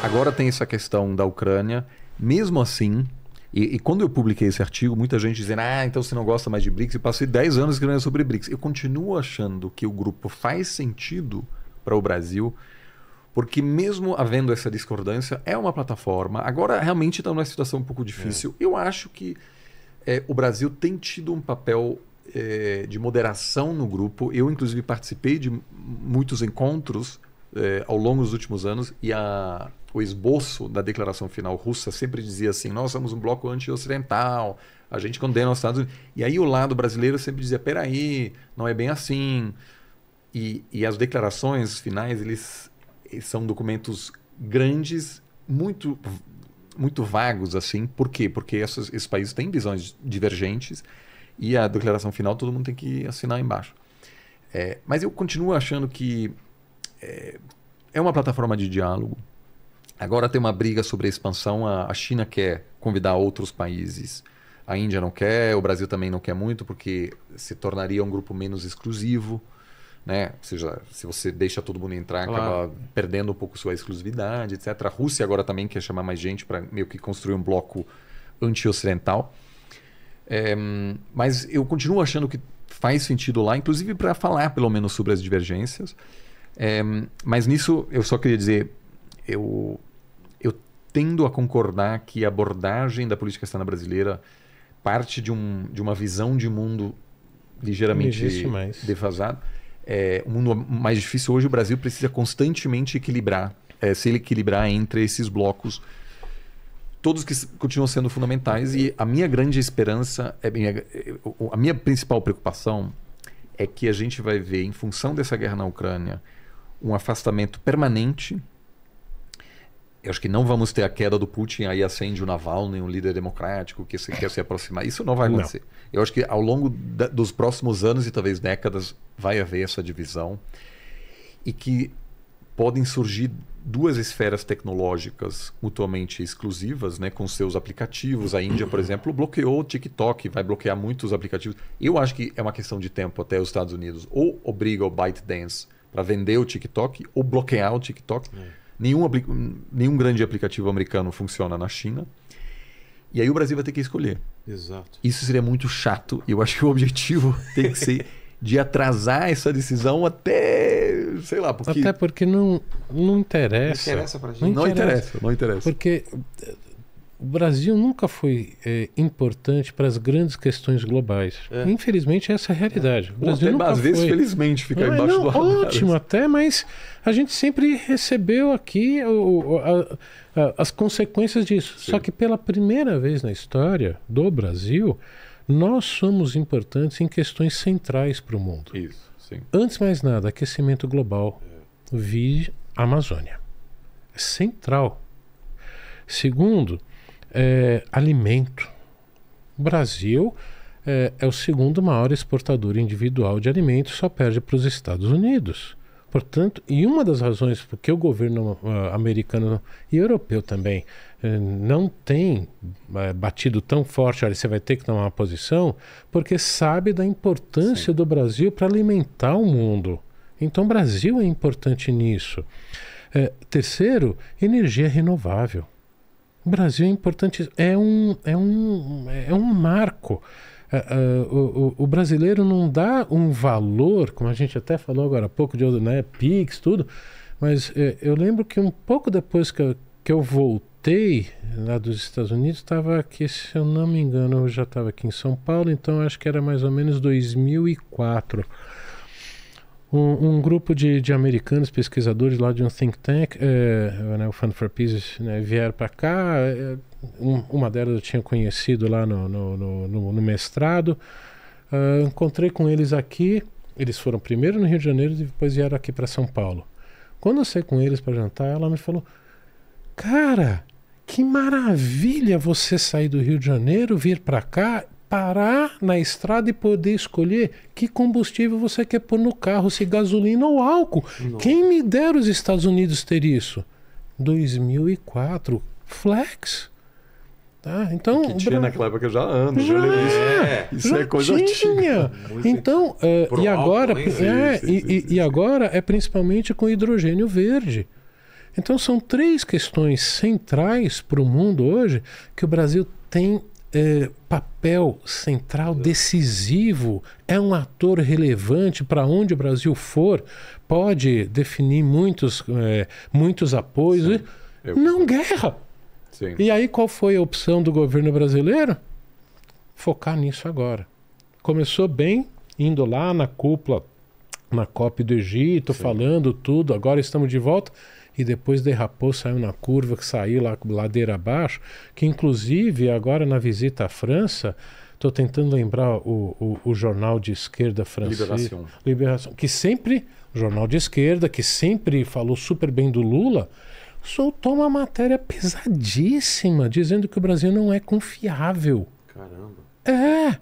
Agora tem essa questão da Ucrânia. Mesmo assim, e, e, quando eu publiquei esse artigo, muita gente dizendo: ah, então você não gosta mais de BRICS. E passei 10 anos escrevendo sobre BRICS. Eu continuo achando que o grupo faz sentido para o Brasil, porque mesmo havendo essa discordância, é uma plataforma. Agora realmente está numa situação um pouco difícil. É. Eu acho que é, o Brasil tem tido um papel é, de moderação no grupo. Eu, inclusive, participei de muitos encontros é, ao longo dos últimos anos e a, o esboço da declaração final russa sempre dizia assim: nós somos um bloco anti-ocidental, a gente condena os Estados Unidos. E aí o lado brasileiro sempre dizia: peraí, não é bem assim. E, e as declarações finais eles, eles eh, são documentos grandes, muito muito vagos assim. Por quê? Porque esses, esses países têm visões divergentes e a declaração final todo mundo tem que assinar embaixo. É, mas eu continuo achando que é, é uma plataforma de diálogo. Agora tem uma briga sobre a expansão. A, China quer convidar outros países. A Índia não quer, o Brasil também não quer muito, porque se tornaria um grupo menos exclusivo. Né? Ou seja, se você deixa todo mundo entrar, claro. acaba perdendo um pouco sua exclusividade, etc. A Rússia agora também quer chamar mais gente para meio que construir um bloco anti-ocidental. É, mas eu continuo achando que faz sentido lá, inclusive para falar pelo menos sobre as divergências. É, mas nisso eu só queria dizer, eu, eu tendo a concordar que a abordagem da política externa brasileira parte de, um, de uma visão de mundo ligeiramente defasado. É, o mundo mais difícil hoje, o Brasil precisa constantemente equilibrar, é, se equilibrar entre esses blocos, todos que continuam sendo fundamentais. E a minha grande esperança, é, minha, a minha principal preocupação é que a gente vai ver, em função dessa guerra na Ucrânia, um afastamento permanente. Eu acho que não vamos ter a queda do Putin, aí acende o nem um líder democrático que se, quer se aproximar. Isso não vai acontecer. Não. Eu acho que ao longo da, dos próximos anos e talvez décadas vai haver essa divisão e que podem surgir duas esferas tecnológicas mutuamente exclusivas, né, com seus aplicativos. A Índia, por exemplo, bloqueou o TikTok, vai bloquear muitos aplicativos. Eu acho que é uma questão de tempo até os Estados Unidos ou obriga o ByteDance para vender o TikTok ou bloquear o TikTok. É. Nenhum, nenhum grande aplicativo americano funciona na China. E aí o Brasil vai ter que escolher. Exato. Isso seria muito chato. e Eu acho que o objetivo tem que ser de atrasar essa decisão até, sei lá, porque... Até porque não, não interessa. Não interessa gente. Não, não interessa. interessa. não interessa. Porque o Brasil nunca foi é, importante para as grandes questões globais. É. Infelizmente, essa é a realidade. É. O Brasil até, nunca às foi. vezes, felizmente, fica não, é, embaixo não, do radar. Ótimo até, mas a gente sempre recebeu aqui o, a, a, as consequências disso. Sim. Só que pela primeira vez na história do Brasil, nós somos importantes em questões centrais para o mundo. Isso, sim. Antes mais nada, aquecimento global é. vi Amazônia. É central. Segundo, é, alimento. O Brasil é, é o segundo maior exportador individual de alimentos, só perde para os Estados Unidos. Portanto, e uma das razões por que o governo uh, americano e europeu também uh, não tem uh, batido tão forte, olha, você vai ter que tomar uma posição, porque sabe da importância Sim. do Brasil para alimentar o mundo. Então, o Brasil é importante nisso. É, terceiro, energia renovável. Brasil é importante, é um, é um, é um marco. Uh, uh, o, o, brasileiro não dá um valor, como a gente até falou agora há pouco, de né, Pix, tudo, mas uh, eu lembro que um pouco depois que eu, que eu voltei lá dos Estados Unidos, estava aqui, se eu não me engano, eu já estava aqui em São Paulo, então acho que era mais ou menos 2004. Um, um grupo de, de, americanos pesquisadores lá de um think tank, é, né, o Fund for Peace, né, vieram para cá. É, um, uma delas eu tinha conhecido lá no, no, no, no mestrado. Uh, encontrei com eles aqui. Eles foram primeiro no Rio de Janeiro e depois vieram aqui para São Paulo. Quando eu saí com eles para jantar, ela me falou: Cara, que maravilha você sair do Rio de Janeiro, vir para cá parar na estrada e poder escolher que combustível você quer pôr no carro, se gasolina ou álcool. Quem me dera os Estados Unidos ter isso? 2004, flex. Tá? Então, é que tinha Bra... naquela época já anos, já, é, isso já é coisa tinha. Então, eh, é, e agora álcool, é, e, e agora é principalmente com hidrogênio verde. Então são três questões centrais para o mundo hoje que o Brasil tem é, papel central, é. decisivo, é um ator relevante para onde o Brasil for, pode definir muitos, é, muitos apoios. Sim. Não guerra. Sim. E aí qual foi a opção do governo brasileiro? Focar nisso agora. Começou bem, indo lá na cúpula, na COP do Egito, Sim. falando tudo, agora estamos de volta e depois derrapou, saiu na curva, que saiu lá ladeira abaixo, que inclusive agora na visita à França, estou tentando lembrar o, o, o, jornal de esquerda francês. Liberação. Liberação. Que sempre, jornal de esquerda, que sempre falou super bem do Lula, soltou uma matéria pesadíssima, dizendo que o Brasil não é confiável. Caramba. É.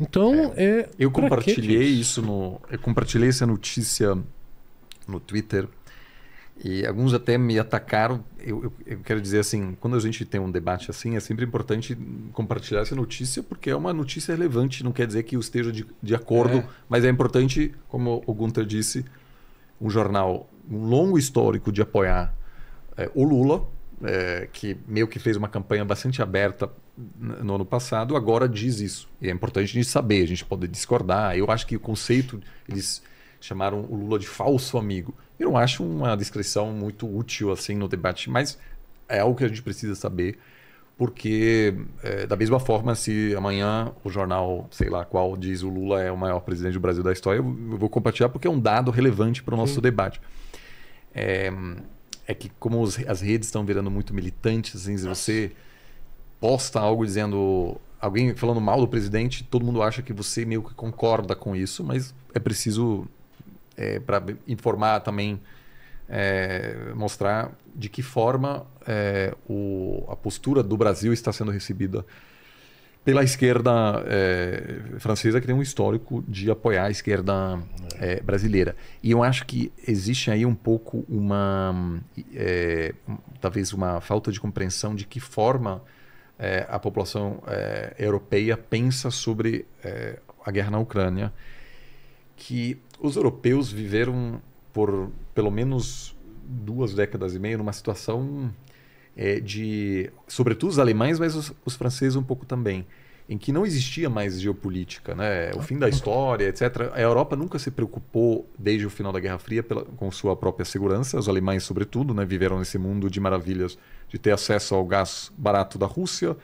Então, é. é eu compartilhei isso no. Eu compartilhei essa notícia no Twitter e alguns até me atacaram. Eu, eu, eu, quero dizer assim, quando a gente tem um debate assim, é sempre importante compartilhar essa notícia, porque é uma notícia relevante. Não quer dizer que eu esteja de, de acordo, é. mas é importante, como o Gunter disse, um jornal, um longo histórico de apoiar é, o Lula, é, que meio que fez uma campanha bastante aberta no ano passado, agora diz isso. E é importante a gente saber, a gente pode discordar. Eu acho que o conceito, eles chamaram o Lula de falso amigo. Eu não acho uma descrição muito útil assim no debate, mas é algo que a gente precisa saber, porque é, da mesma forma, se amanhã o jornal, sei lá qual, diz o Lula é o maior presidente do Brasil da história, eu vou compartilhar porque é um dado relevante para o nosso Sim. debate. É, é, que como os, as redes estão virando muito militantes, assim, se você posta algo dizendo alguém falando mal do presidente, todo mundo acha que você meio que concorda com isso, mas é preciso é, para informar também, é, mostrar de que forma é, o, a postura do Brasil está sendo recebida pela esquerda é, francesa, que tem um histórico de apoiar a esquerda é, brasileira. E eu acho que existe aí um pouco uma, é, talvez uma falta de compreensão de que forma a população europeia pensa sobre a guerra na Ucrânia, que os europeus viveram por pelo menos duas décadas e meia numa situação é, de, sobretudo os alemães, mas os, os, franceses um pouco também, em que não existia mais geopolítica, né? O fim da história, etc. A Europa nunca se preocupou desde o final da Guerra Fria pela, com sua própria segurança. Os alemães, sobretudo, né, viveram nesse mundo de maravilhas de ter acesso ao gás barato da Rússia,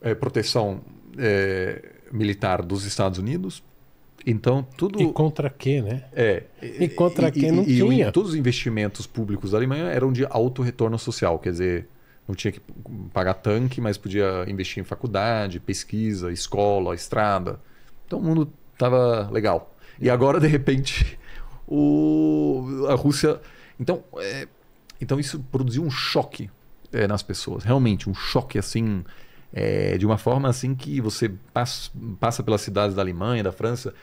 é, proteção é, militar dos Estados Unidos então, tudo. E contra quê, né? É. E, contra e, quem não e, tinha. E todos os investimentos públicos da Alemanha eram de alto retorno social, quer dizer, não tinha que pagar tanque, mas podia investir em faculdade, pesquisa, escola, estrada. Então o mundo estava legal. E agora, de repente, o... a Rússia. Então, é... então isso produziu um choque é, nas pessoas. Realmente, um choque assim. É... de uma forma assim que você passa, passa pelas cidades da Alemanha, da França,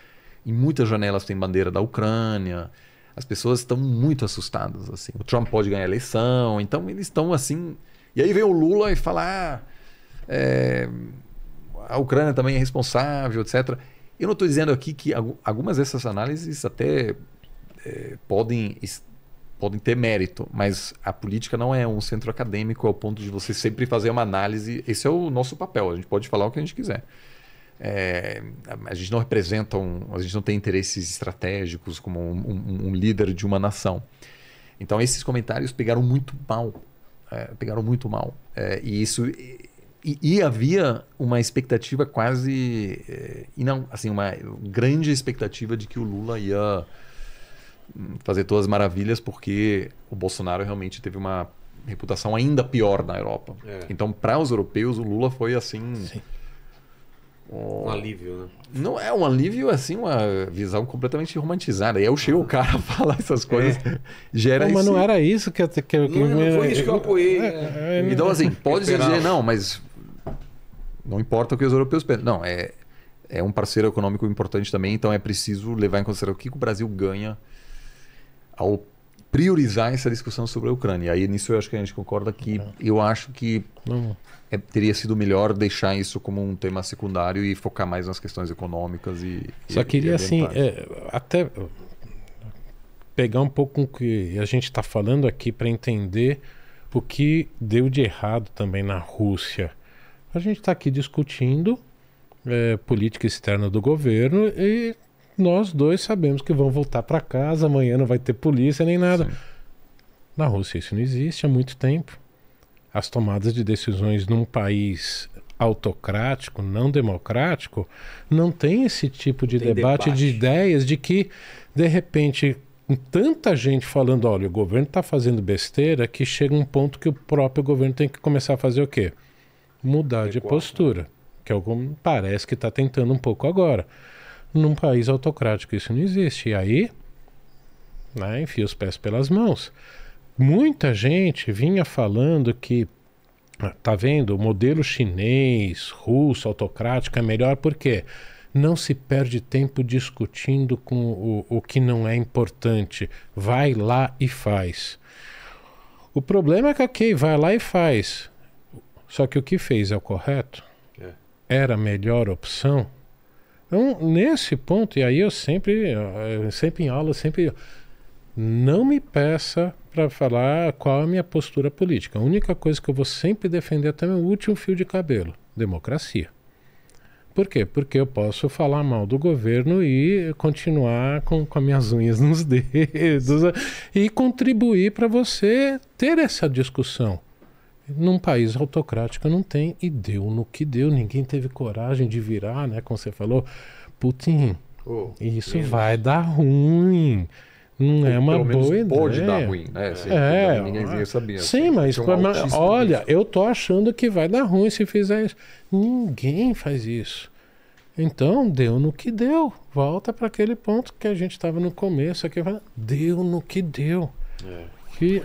em muitas janelas tem bandeira da Ucrânia. As pessoas estão muito assustadas, assim. O Trump pode ganhar a eleição, então eles estão assim. E aí vem o Lula e fala: ah, é... a Ucrânia também é responsável, etc. Eu não estou dizendo aqui que algumas dessas análises até é, podem, podem ter mérito, mas a política não é um centro acadêmico ao ponto de você sempre fazer uma análise. Esse é o nosso papel, a gente pode falar o que a gente quiser. É, a gente não representa, um, a gente não tem interesses estratégicos como um, um, um líder de uma nação. Então esses comentários pegaram muito mal, é, pegaram muito mal. É, e isso e, e, havia uma expectativa quase é, e não assim uma grande expectativa de que o Lula ia hum, fazer todas as maravilhas porque o Bolsonaro realmente teve uma reputação ainda pior na Europa. É. Então para os europeus o Lula foi assim. Sim um, alívio, né? Não é um alívio, assim, uma visão completamente romantizada. E eu chego o cara a falar essas coisas, é. gera isso. Mas não era isso que eu... Que, que não, foi isso que eu apoiei. É, é, é, é. então, assim, pode dizer, não, mas não importa o que os europeus pensam. Não, é, é um parceiro econômico importante também, então é preciso levar em consideração o que o Brasil ganha ao priorizar essa discussão sobre a Ucrânia. Aí nisso eu acho que a gente concorda que é. eu acho que é, teria sido melhor deixar isso como um tema secundário e focar mais nas questões econômicas e. Só queria e assim é, até pegar um pouco o que a gente está falando aqui para entender o que deu de errado também na Rússia. A gente está aqui discutindo é, política externa do governo e nós dois sabemos que vão voltar para casa, amanhã não vai ter polícia nem nada. Sim. Na Rússia isso não existe há muito tempo. As tomadas de decisões num país autocrático, não democrático, não tem esse tipo de debate, debate, de ideias de que, de repente, tanta gente falando, olha, o governo está fazendo besteira, que chega um ponto que o próprio governo tem que começar a fazer o quê? Mudar de né? postura. Né? Que é o, parece que está tentando um pouco agora. Num país autocrático isso não existe. E aí, né, enfia os pés pelas mãos. Muita gente vinha falando que, ah, tá vendo, o modelo chinês, russo, autocrático é melhor porque não se perde tempo discutindo com o, o que não é importante. Vai lá e faz. O problema é que, ok, vai lá e faz. Só que o que fez é o correto? É. Era a melhor opção? Então, nesse ponto, e aí eu sempre, eh, sempre em aula, sempre não me peça para falar qual é a minha postura política. A única coisa que eu vou sempre defender até meu último fio de cabelo, democracia. Por quê? Porque eu posso falar mal do governo e continuar com, com as minhas unhas nos dedos e contribuir para você ter essa discussão. Num país autocrático não tem, e deu no que deu. Ninguém teve coragem de virar, né? Como você falou, Putin, oh, isso menos. vai dar ruim. Não é, uma boa ideia. Pode dar ruim, né? Assim, é, ninguém sabia. Sim, assim. mas olha, eu tô achando que vai dar ruim se fizer isso. Ninguém faz isso. Então, deu no que deu. Volta para aquele ponto que a gente estava no começo. Aqui, deu no que deu. É. Que...